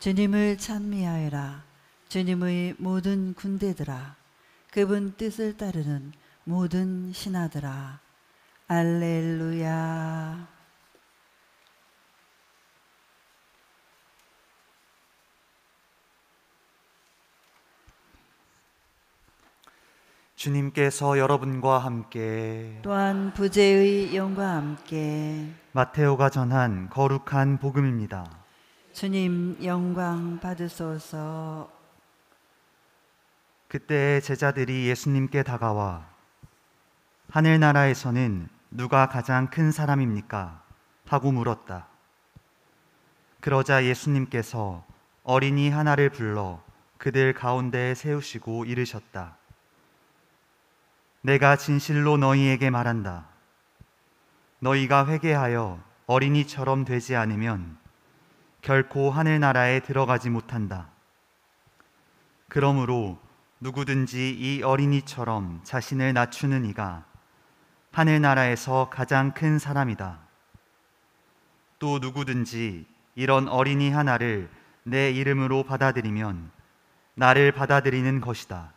주님을 찬미하여라 주님의 모든 군대들아 그분 뜻을 따르는 모든 신하들아 알렐루야 주님께서 여러분과 함께 또한 부재의 영과 함께 마테오가 전한 거룩한 복음입니다. 주님 영광 받으소서. 그때 제자들이 예수님께 다가와 하늘나라에서는 누가 가장 큰 사람입니까? 하고 물었다. 그러자 예수님께서 어린이 하나를 불러 그들 가운데에 세우시고 이르셨다. 내가 진실로 너희에게 말한다. 너희가 회개하여 어린이처럼 되지 않으면 결코 하늘나라에 들어가지 못한다. 그러므로 누구든지 이 어린이처럼 자신을 낮추는 이가 하늘나라에서 가장 큰 사람이다. 또 누구든지 이런 어린이 하나를 내 이름으로 받아들이면 나를 받아들이는 것이다.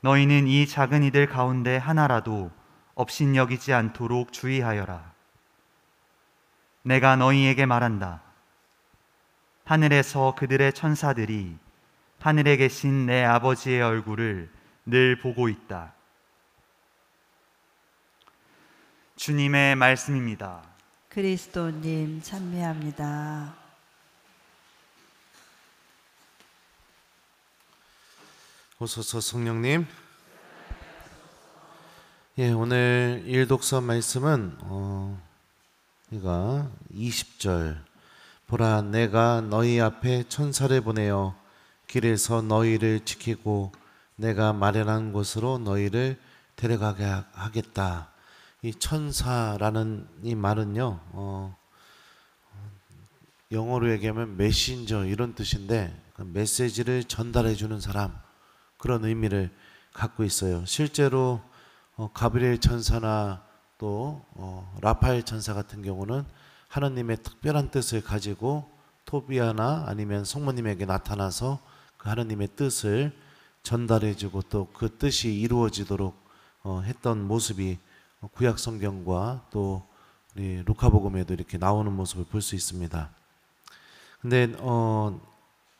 너희는 이 작은 이들 가운데 하나라도 업신여기지 않도록 주의하여라. 내가 너희에게 말한다. 하늘에서 그들의 천사들이 하늘에 계신 내 아버지의 얼굴을 늘 보고 있다. 주님의 말씀입니다. 그리스도님 찬미합니다. 오소서 성령님. 예, 오늘 일독서 말씀은 어... 그러니까 20절 보라 내가 너희 앞에 천사를 보내어 길에서 너희를 지키고 내가 마련한 곳으로 너희를 데려가게 하겠다. 이 천사라는 이 말은요. 어, 영어로 얘기하면 메신저 이런 뜻인데 메시지를 그 전달해 주는 사람 그런 의미를 갖고 있어요. 실제로 어, 가브리엘 천사나 또 어, 라파엘 천사 같은 경우는 하나님의 특별한 뜻을 가지고 토비아나 아니면 성모님에게 나타나서 그 하나님의 뜻을 전달해주고 또 그 뜻이 이루어지도록 어, 했던 모습이 구약 성경과 또 우리 루카복음에도 이렇게 나오는 모습을 볼 수 있습니다. 근데 어,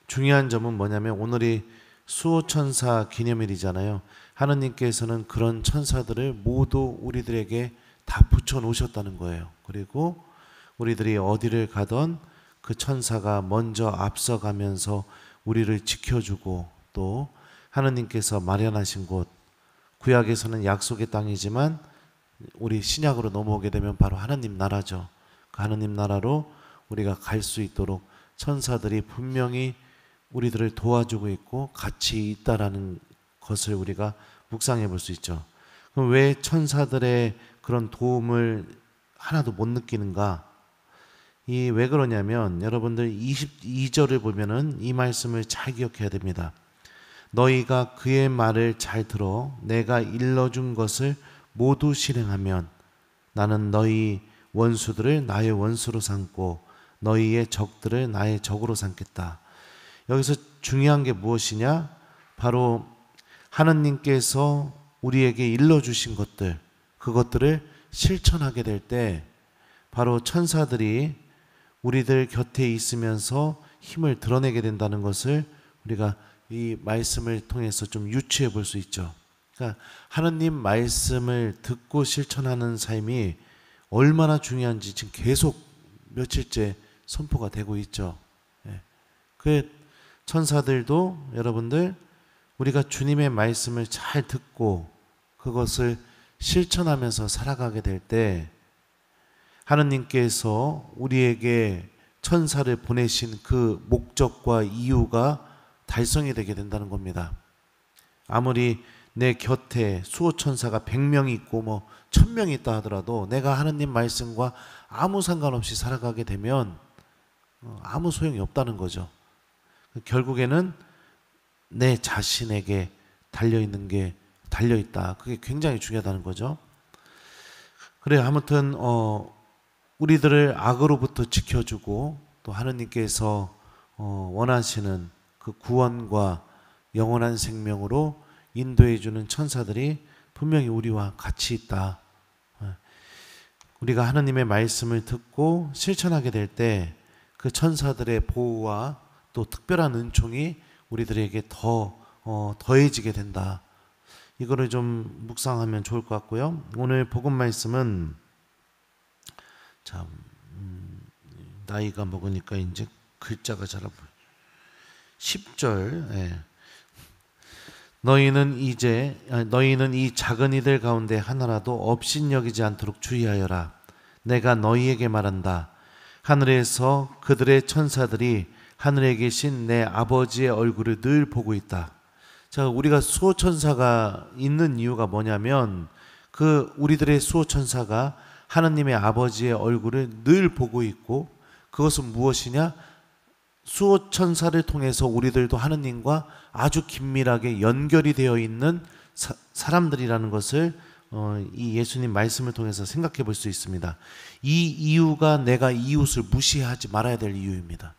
중요한 점은 뭐냐면 오늘이 수호 천사 기념일이잖아요. 하느님께서는 그런 천사들을 모두 우리들에게 다 붙여 놓으셨다는 거예요. 그리고 우리들이 어디를 가던 그 천사가 먼저 앞서가면서 우리를 지켜주고 또 하느님께서 마련하신 곳 구약에서는 약속의 땅이지만 우리 신약으로 넘어오게 되면 바로 하느님 나라죠. 그 하느님 나라로 우리가 갈 수 있도록 천사들이 분명히 우리들을 도와주고 있고 같이 있다라는 것을 우리가 묵상해 볼 수 있죠. 그럼 왜 천사들의 그런 도움을 하나도 못 느끼는가? 이 왜 그러냐면 여러분들 22절을 보면은 이 말씀을 잘 기억해야 됩니다. 너희가 그의 말을 잘 들어 내가 일러준 것을 모두 실행하면 나는 너희 원수들을 나의 원수로 삼고 너희의 적들을 나의 적으로 삼겠다. 여기서 중요한 게 무엇이냐? 바로 하느님께서 우리에게 일러주신 것들, 그것들을 실천하게 될 때 바로 천사들이 우리들 곁에 있으면서 힘을 드러내게 된다는 것을 우리가 이 말씀을 통해서 좀 유추해 볼 수 있죠. 그러니까 하나님 말씀을 듣고 실천하는 삶이 얼마나 중요한지 지금 계속 며칠째 선포가 되고 있죠. 예. 그 천사들도 여러분들 우리가 주님의 말씀을 잘 듣고 그것을 실천하면서 살아가게 될 때 하느님께서 우리에게 천사를 보내신 그 목적과 이유가 달성이 되게 된다는 겁니다. 아무리 내 곁에 수호 천사가 100명이 있고 뭐 1000명이 있다 하더라도 내가 하느님 말씀과 아무 상관없이 살아가게 되면 어, 아무 소용이 없다는 거죠. 결국에는 내 자신에게 달려 있는 게 달려 있다. 그게 굉장히 중요하다는 거죠. 그래 아무튼 어 우리들을 악으로부터 지켜주고 또 하느님께서 어 원하시는 그 구원과 영원한 생명으로 인도해 주는 천사들이 분명히 우리와 같이 있다. 예. 우리가 하느님의 말씀을 듣고 실천하게 될 때 그 천사들의 보호와 또 특별한 은총이 우리들에게 더 어, 더해지게 된다. 이거를 좀 묵상하면 좋을 것 같고요. 오늘 복음 말씀은 참 음, 나이가 먹으니까 이제 글자가 잘 보여. 10절. 예. 너희는 이제 아, 너희는 이 작은 이들 가운데 하나라도 업신여기지 않도록 주의하여라. 내가 너희에게 말한다. 하늘에서 그들의 천사들이 하늘에 계신 내 아버지의 얼굴을 늘 보고 있다. 자, 우리가 수호 천사가 있는 이유가 뭐냐면 그 우리들의 수호 천사가 하나님의 아버지의 얼굴을 늘 보고 있고 그것은 무엇이냐? 수호 천사를 통해서 우리들도 하느님과 아주 긴밀하게 연결이 되어 있는 사, 사람들이라는 것을 어, 이 예수님 말씀을 통해서 생각해 볼 수 있습니다. 이 이유가 내가 이웃을 무시하지 말아야 될 이유입니다.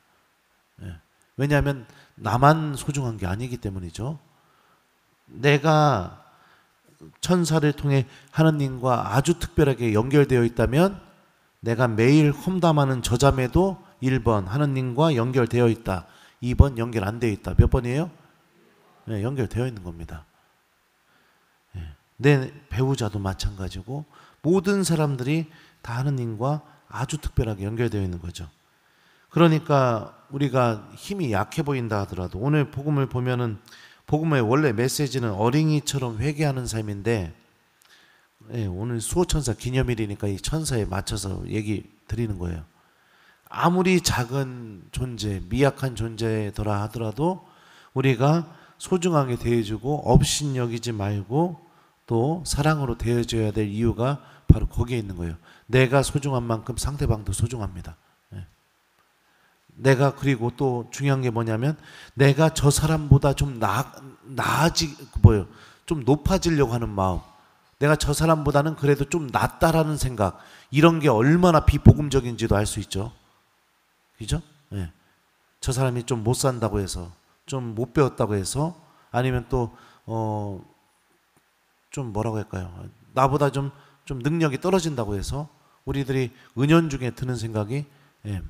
예. 왜냐하면 나만 소중한 게 아니기 때문이죠. 내가 천사를 통해 하느님과 아주 특별하게 연결되어 있다면 내가 매일 험담하는 저자매도 1번 하느님과 연결되어 있다. 2번 연결 안 되어 있다. 몇 번이에요? 네, 연결되어 있는 겁니다. 네. 내 배우자도 마찬가지고 모든 사람들이 다 하느님과 아주 특별하게 연결되어 있는 거죠. 그러니까 우리가 힘이 약해 보인다 하더라도 오늘 복음을 보면은 복음의 원래 메시지는 어린이처럼 회개하는 삶인데 예, 오늘 수호천사 기념일이니까 이 천사에 맞춰서 얘기 드리는 거예요. 아무리 작은 존재, 미약한 존재더라 하더라도 우리가 소중하게 대해주고 업신 여기지 말고 또 사랑으로 대해줘야 될 이유가 바로 거기에 있는 거예요. 내가 소중한 만큼 상대방도 소중합니다. 내가 그리고 또 중요한 게 뭐냐면 내가 저 사람보다 좀 나, 나아지 그 뭐요? 좀 높아지려고 하는 마음. 내가 저 사람보다는 그래도 좀 낫다라는 생각. 이런 게 얼마나 비복음적인지도 알 수 있죠. 그죠? 예. 네. 사람이 좀 못 산다고 해서 좀 못 배웠다고 해서 아니면 또 어 좀 뭐라고 할까요? 나보다 좀좀 좀 능력이 떨어진다고 해서 우리들이 은연 중에 드는 생각이 예, 네.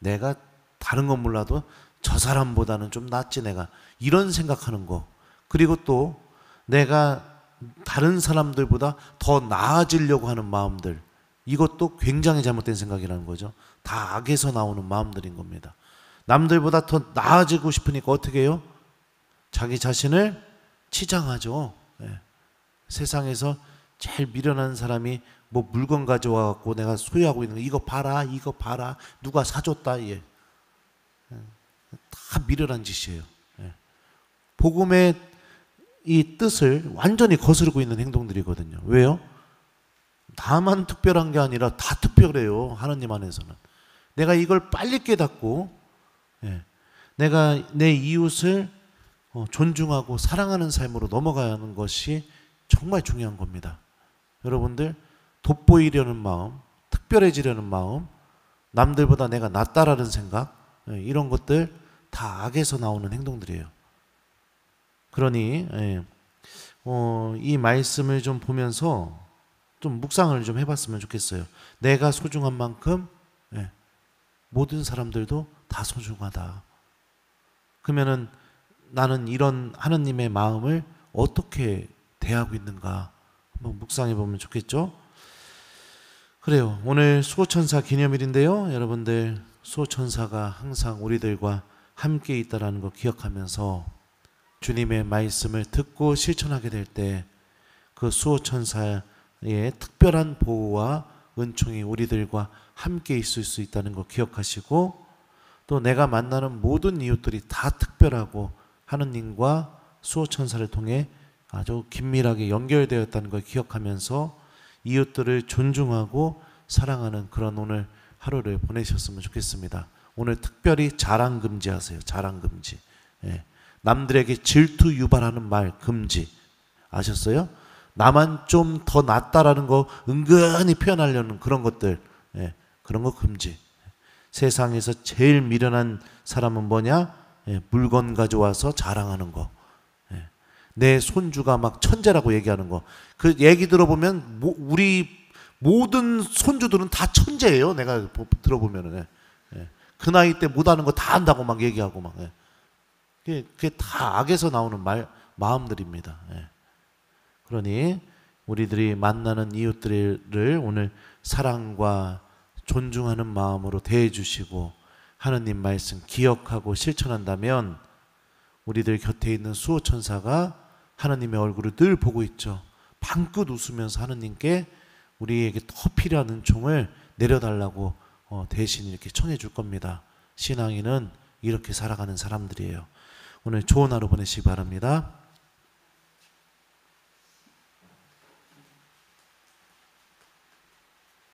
내가 다른 건 몰라도 저 사람보다는 좀 낫지 내가 이런 생각하는 거 그리고 또 내가 다른 사람들보다 더 나아지려고 하는 마음들 이것도 굉장히 잘못된 생각이라는 거죠 다 악에서 나오는 마음들인 겁니다 남들보다 더 나아지고 싶으니까 어떻게 해요? 자기 자신을 치장하죠 네. 세상에서 제일 미련한 사람이 뭐 물건 가져와 갖고 내가 소유하고 있는 거 이거 봐라 이거 봐라 누가 사줬다 예. 다 미련한 짓이에요. 예. 복음의 이 뜻을 완전히 거스르고 있는 행동들이거든요. 왜요? 나만 특별한 게 아니라 다 특별해요. 하나님 안에서는. 내가 이걸 빨리 깨닫고, 예. 내가 내 이웃을 어, 존중하고 사랑하는 삶으로 넘어가는 것이 정말 중요한 겁니다. 여러분들, 돋보이려는 마음, 특별해지려는 마음, 남들보다 내가 낫다라는 생각, 예, 이런 것들 다 악에서 나오는 행동들이에요. 그러니 예, 어, 이 말씀을 좀 보면서 좀 묵상을 좀 해봤으면 좋겠어요. 내가 소중한 만큼 예, 모든 사람들도 다 소중하다. 그러면은 나는 이런 하느님의 마음을 어떻게 대하고 있는가 한번 묵상해 보면 좋겠죠. 그래요. 오늘 수호천사 기념일인데요. 여러분들 소천사가 항상 우리들과 함께 있다라는 걸 기억하면서 주님의 말씀을 듣고 실천하게 될 때 그 수호천사의 특별한 보호와 은총이 우리들과 함께 있을 수 있다는 걸 기억하시고 또 내가 만나는 모든 이웃들이 다 특별하고 하느님과 수호천사를 통해 아주 긴밀하게 연결되었다는 걸 기억하면서 이웃들을 존중하고 사랑하는 그런 오늘 하루를 보내셨으면 좋겠습니다. 오늘 특별히 자랑 금지하세요. 자랑 금지. 예. 남들에게 질투 유발하는 말 금지. 아셨어요? 나만 좀 더 낫다라는 거 은근히 표현하려는 그런 것들. 예. 그런 거 금지. 세상에서 제일 미련한 사람은 뭐냐? 예. 물건 가져와서 자랑하는 거. 예. 내 손주가 막 천재라고 얘기하는 거. 그 얘기 들어보면 뭐 우리 모든 손주들은 다 천재예요. 내가 들어보면은 예. 예. 그 나이 때 못하는 거 다 한다고 막 얘기하고 막 예. 그게, 그게 다 악에서 나오는 말 마음들입니다. 예. 그러니 우리들이 만나는 이웃들을 오늘 사랑과 존중하는 마음으로 대해주시고 하느님 말씀 기억하고 실천한다면 우리들 곁에 있는 수호 천사가 하느님의 얼굴을 늘 보고 있죠. 방긋 웃으면서 하느님께 우리에게 더 필요한 총을 내려달라고 어, 대신 이렇게 청해 줄 겁니다. 신앙인은 이렇게 살아가는 사람들이에요. 오늘 좋은 하루 보내시기 바랍니다.